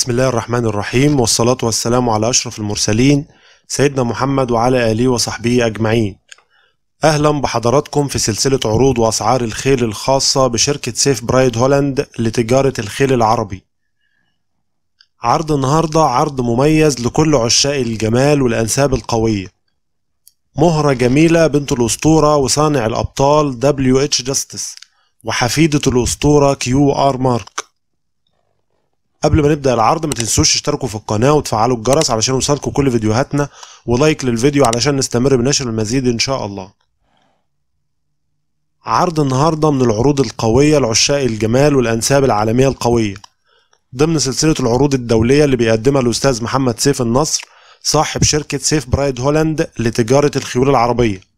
بسم الله الرحمن الرحيم والصلاة والسلام على أشرف المرسلين سيدنا محمد وعلى آله وصحبه أجمعين أهلا بحضراتكم في سلسلة عروض وأسعار الخيل الخاصة بشركة سيف برايد هولند لتجارة الخيل العربي عرض النهاردة عرض مميز لكل عشاق الجمال والأنساب القوية مهرة جميلة بنت الأسطورة وصانع الأبطال دبليو اتش جاستس وحفيدة الأسطورة كيو آر مارك قبل ما نبدا العرض ما تنسوش تشتركوا في القناه وتفعلوا الجرس علشان يوصلكم كل فيديوهاتنا ولايك للفيديو علشان نستمر بنشر المزيد ان شاء الله عرض النهارده من العروض القويه لعشاق الجمال والانساب العالميه القويه ضمن سلسله العروض الدوليه اللي بيقدمها الاستاذ محمد سيف النصر صاحب شركه سيف برايد هولاند لتجاره الخيول العربيه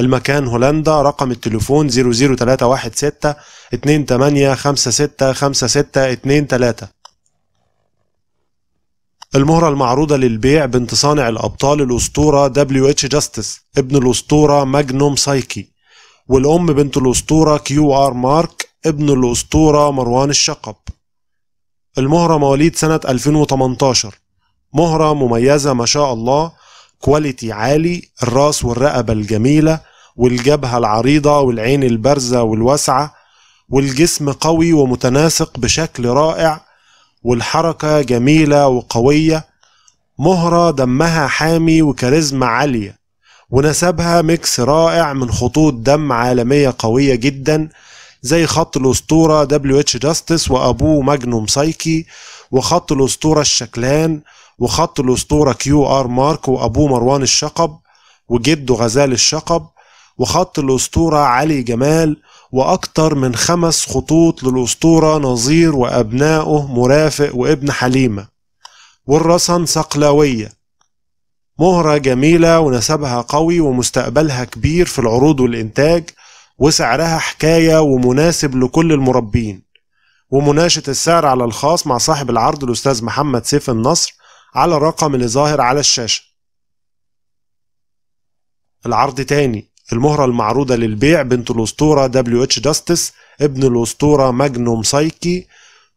المكان هولندا رقم التليفون 00316 28565623 المهرة المعروضة للبيع بنت صانع الأبطال الأسطورة دبليو اتش جاستس ابن الأسطورة ماجنوم سايكي والأم بنت الأسطورة كيو آر مارك ابن الأسطورة مروان الشقب المهرة مواليد سنة 2018 مهرة مميزة ما شاء الله كواليتي عالي الراس والرقبة الجميلة والجبهة العريضة والعين البارزة والواسعة والجسم قوي ومتناسق بشكل رائع والحركة جميلة وقوية مهرة دمها حامي وكاريزما عالية ونسبها ميكس رائع من خطوط دم عالمية قوية جدا زي خط الأسطورة دبليو اتش جاستس وأبوه ماجنوم سايكي وخط الأسطورة الشكلان وخط الأسطورة كيو آر مارك وأبوه مروان الشقب وجده غزال الشقب وخط الأسطورة علي جمال وأكتر من خمس خطوط للأسطورة نظير وأبنائه مرافق وابن حليمة والرسن صقلاوية مهرة جميلة ونسبها قوي ومستقبلها كبير في العروض والإنتاج وسعرها حكاية ومناسب لكل المربين ومناشة السعر على الخاص مع صاحب العرض الأستاذ محمد سيف النصر على الرقم اللي ظاهر على الشاشة العرض تاني المهرة المعروضة للبيع بنت الأسطورة دبليو اتش جاستس ابن الأسطورة ماجنوم سايكي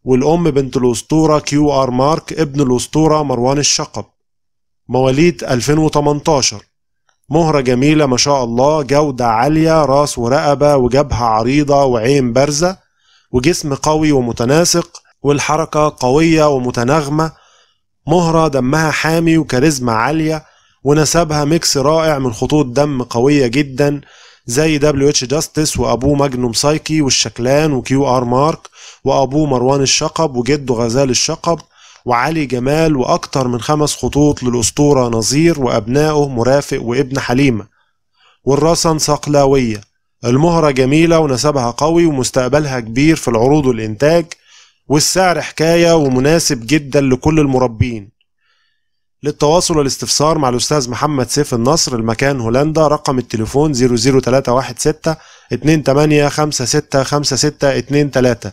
والأم بنت الأسطورة كيو آر مارك ابن الأسطورة مروان الشقب مواليد 2018 مهرة جميلة ما شاء الله جودة عالية راس ورقبة وجبهة عريضة وعين بارزة وجسم قوي ومتناسق والحركة قوية ومتناغمة مهرة دمها حامي وكاريزما عالية ونسبها ميكس رائع من خطوط دم قوية جدا زي دبليو اتش جاستس وابوه ماجنوم سايكي والشكلان وكيو ار مارك وابوه مروان الشقب وجده غزال الشقب وعلي جمال واكتر من خمس خطوط للاسطورة نظير وابنائه مرافق وابن حليمة والرسن صقلاوية المهرة جميلة ونسبها قوي ومستقبلها كبير في العروض والإنتاج والسعر حكاية ومناسب جدا لكل المربين للتواصل والاستفسار مع الأستاذ محمد سيف النصر المكان هولندا رقم التليفون 00316 28565623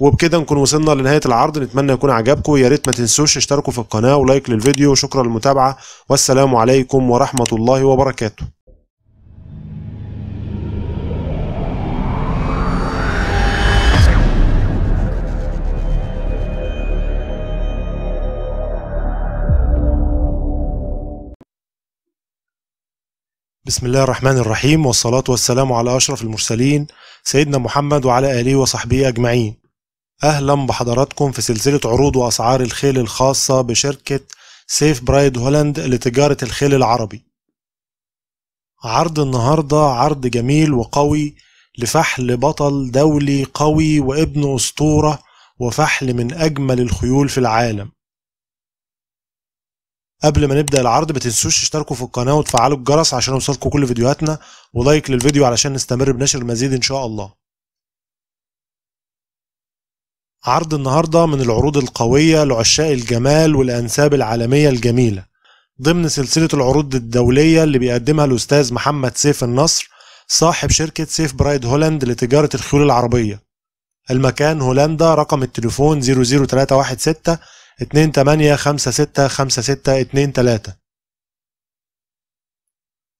وبكده نكون وصلنا لنهاية العرض نتمنى يكون عجبكم يا ريت ما تنسوش اشتركوا في القناة ولايك للفيديو وشكرا للمتابعة والسلام عليكم ورحمة الله وبركاته بسم الله الرحمن الرحيم والصلاة والسلام على أشرف المرسلين سيدنا محمد وعلى آله وصحبه أجمعين أهلا بحضراتكم في سلسلة عروض وأسعار الخيل الخاصة بشركة سيف برايد هولند لتجارة الخيل العربي عرض النهاردة عرض جميل وقوي لفحل بطل دولي قوي وابن أسطورة وفحل من أجمل الخيول في العالم قبل ما نبدا العرض ما تنسوش تشتركوا في القناه وتفعلوا الجرس عشان يوصلكم كل فيديوهاتنا ولايك للفيديو علشان نستمر بنشر المزيد ان شاء الله عرض النهارده من العروض القويه لعشاق الجمال والانساب العالميه الجميله ضمن سلسله العروض الدوليه اللي بيقدمها الاستاذ محمد سيف النصر صاحب شركه سيف برايد هولند لتجاره الخيول العربيه المكان هولندا رقم التليفون 00316 اتنين تمانية خمسة ستة خمسة ستة اتنين تلاتة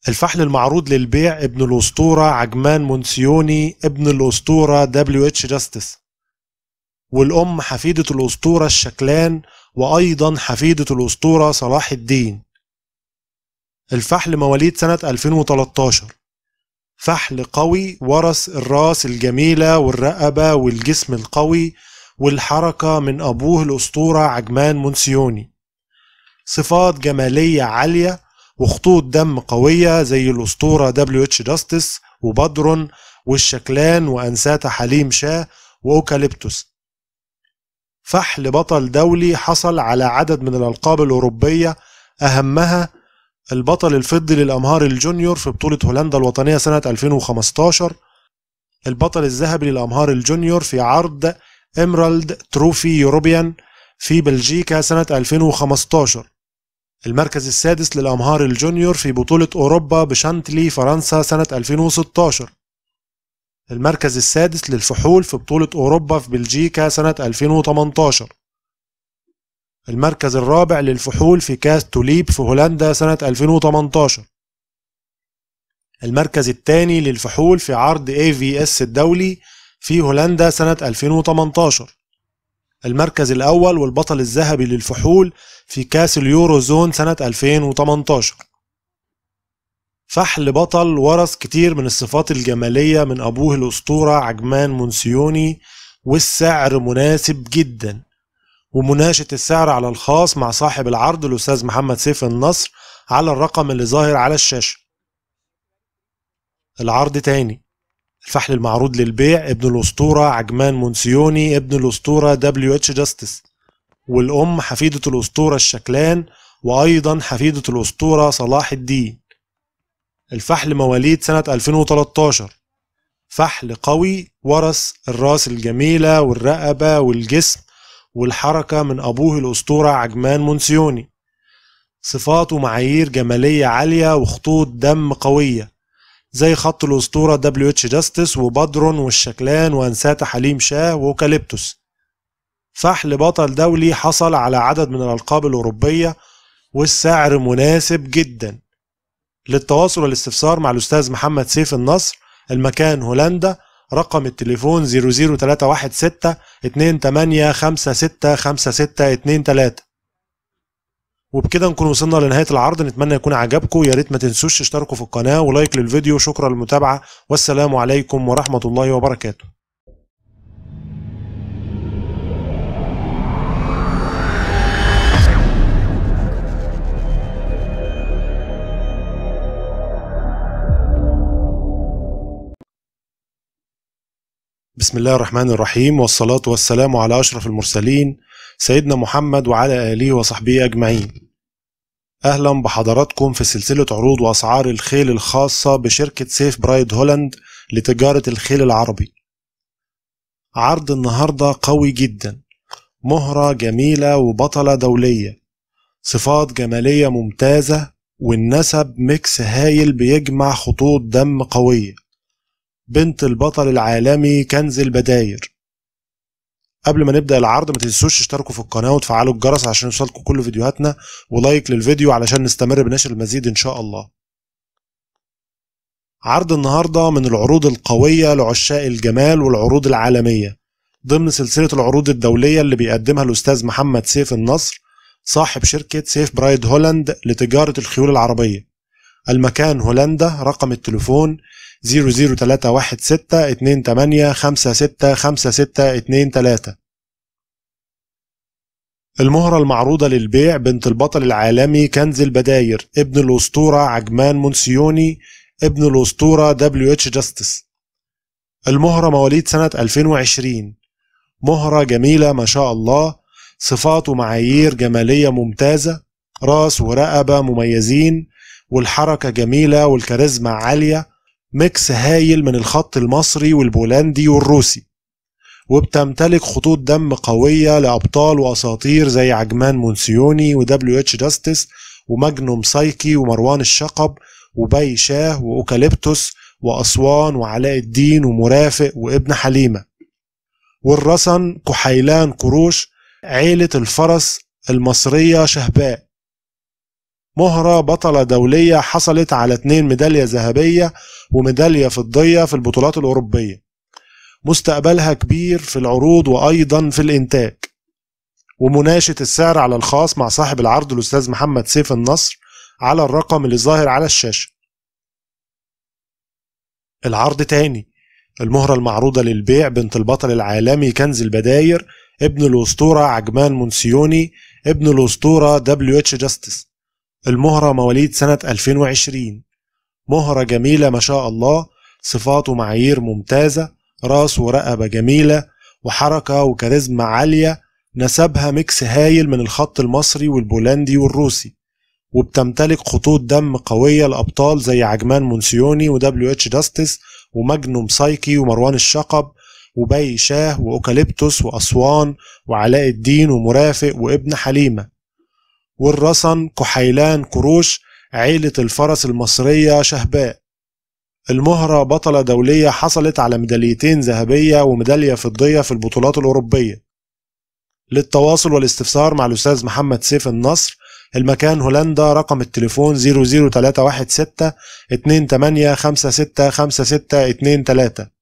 الفحل المعروض للبيع ابن الأسطورة عجمان مونسيوني ابن الأسطورة دبليو اتش جاستس والأم حفيدة الأسطورة الشكلان وأيضا حفيدة الأسطورة صلاح الدين الفحل مواليد سنة 2013 فحل قوي ورث الراس الجميلة والرقبة والجسم القوي والحركة من أبوه الأسطورة عجمان مونسيوني صفات جمالية عالية وخطوط دم قوية زي الأسطورة دبليو اتش جاستس وبدرون والشكلان وأنساتا حليم شاه وأوكاليبتوس فحل بطل دولي حصل على عدد من الألقاب الأوروبية أهمها البطل الفضي للأمهار الجونيور في بطولة هولندا الوطنية سنة 2015 البطل الذهبي للأمهار الجونيور في عرض إمرالد تروفي يوروبيان في بلجيكا سنة 2015 المركز السادس للأمهار الجونيور في بطولة أوروبا بشانتلي فرنسا سنة 2016 المركز السادس للفحول في بطولة أوروبا في بلجيكا سنة 2018 المركز الرابع للفحول في كاس توليب في هولندا سنة 2018 المركز الثاني للفحول في عرض AVS الدولي في هولندا سنة 2018 المركز الأول والبطل الذهبي للفحول في كأس اليورو زون سنة 2018 فحل بطل ورث كتير من الصفات الجمالية من أبوه الأسطورة عجمان مونسيوني والسعر مناسب جدا ومناشة السعر على الخاص مع صاحب العرض الأستاذ محمد سيف النصر على الرقم اللي ظاهر على الشاشة العرض تاني الفحل المعروض للبيع ابن الأسطورة عجمان مونسيوني ابن الأسطورة دبليو اتش جاستس والأم حفيدة الأسطورة الشكلان وأيضا حفيدة الأسطورة صلاح الدين الفحل مواليد سنة 2013 فحل قوي ورث الراس الجميلة والرقبة والجسم والحركة من أبوه الأسطورة عجمان مونسيوني صفات ومعايير جمالية عالية وخطوط دم قوية زي خط الاسطوره دبليو اتش جاستس وبدرون والشكلان وانساتا حليم شاه واوكاليبتوس فحل بطل دولي حصل على عدد من الالقاب الاوروبيه والسعر مناسب جدا للتواصل والاستفسار مع الاستاذ محمد سيف النصر المكان هولندا رقم التليفون 00316 28565623 وبكده نكون وصلنا لنهايه العرض نتمنى يكون عجبكم يا ريت ما تنسوش تشتركوا في القناه ولايك للفيديو شكرا للمتابعه والسلام عليكم ورحمه الله وبركاته بسم الله الرحمن الرحيم والصلاة والسلام على أشرف المرسلين سيدنا محمد وعلى آله وصحبه أجمعين اهلا بحضراتكم في سلسلة عروض واسعار الخيل الخاصة بشركة سيف برايد هولند لتجارة الخيل العربي عرض النهاردة قوي جدا مهرة جميلة وبطلة دولية صفات جمالية ممتازة والنسب ميكس هايل بيجمع خطوط دم قوية بنت البطل العالمي كنز البداير قبل ما نبدا العرض ما تنسوش تشتركوا في القناه وتفعلوا الجرس عشان يوصلكم كل فيديوهاتنا ولايك للفيديو علشان نستمر بنشر المزيد ان شاء الله عرض النهارده من العروض القويه لعشاق الجمال والعروض العالميه ضمن سلسله العروض الدوليه اللي بيقدمها الاستاذ محمد سيف النصر صاحب شركه سيف برايد هولاند لتجاره الخيول العربيه المكان هولندا رقم التليفون 0031628565623 المهرة المعروضة للبيع بنت البطل العالمي كنز البداير ابن الأسطورة عجمان مونسيوني ابن الأسطورة دبليو اتش جاستس المهرة مواليد سنة 2020 مهرة جميلة ما شاء الله صفات ومعايير جمالية ممتازة راس ورقبة مميزين والحركة جميلة والكاريزما عالية ميكس هايل من الخط المصري والبولندي والروسي وبتمتلك خطوط دم قوية لأبطال وأساطير زي عجمان مونسيوني ودبليو اتش جاستس ومجنوم سايكي ومروان الشقب وبي شاه وأوكاليبتوس وأسوان وعلاء الدين ومرافق وابن حليمة والرسن كحيلان قروش عيلة الفرس المصرية شهباء مهرة بطلة دولية حصلت على اتنين ميدالية ذهبية وميدالية فضية في البطولات الأوروبية مستقبلها كبير في العروض وأيضا في الإنتاج ومناشة السعر على الخاص مع صاحب العرض الأستاذ محمد سيف النصر على الرقم اللي ظاهر على الشاشة العرض تاني المهرة المعروضة للبيع بنت البطل العالمي كنز البداير ابن الأسطورة عجمان منسيوني ابن الأسطورة دبليو اتش جاستس المهرة مواليد سنة 2020 مهرة جميلة ما شاء الله صفات ومعايير ممتازة راس ورقبة جميلة وحركة وكاريزما عالية نسبها ميكس هايل من الخط المصري والبولندي والروسي وبتمتلك خطوط دم قوية لأبطال زي عجمان مونسيوني ودبليو اتش داستس ومجنوم سايكي ومروان الشقب وباي شاه وأوكاليبتوس وأسوان وعلاء الدين ومرافق وابن حليمة والرصن كحيلان كروش عيلة الفرس المصرية شهباء المهرة بطلة دولية حصلت على ميداليتين ذهبية وميدالية فضية في البطولات الأوروبية للتواصل والاستفسار مع الأستاذ محمد سيف النصر المكان هولندا رقم التليفون 00316 28565623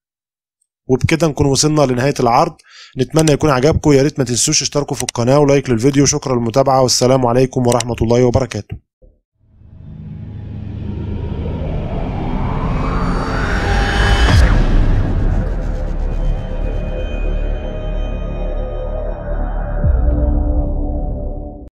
وبكده نكون وصلنا لنهايه العرض نتمنى يكون عجبكم يا ريت ما تنسوش تشتركوا في القناه ولايك للفيديو شكرا للمتابعه والسلام عليكم ورحمه الله وبركاته